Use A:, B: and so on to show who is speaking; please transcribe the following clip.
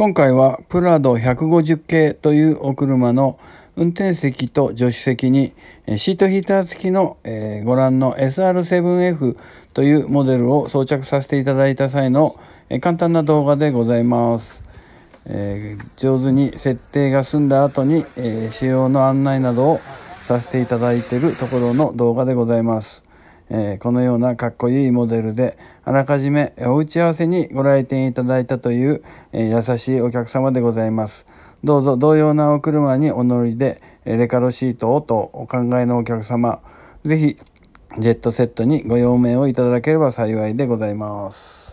A: 今回はプラド150系というお車の運転席と助手席にシートヒーター付きの、えご覧の SR7F というモデルを装着させていただいた際の、え簡単な動画でございます。え上手に設定が済んだ後に、え使用の案内などをさせていただいているところの動画でございます。えー、このようなかっこいいモデルであらかじめお打ち合わせにご来店いただいたという、えー、優しいお客様でございます。どうぞ同様なお車にお乗りでレカロシートをとお考えのお客様ぜひジェットセットにご用命をいただければ幸いでございます。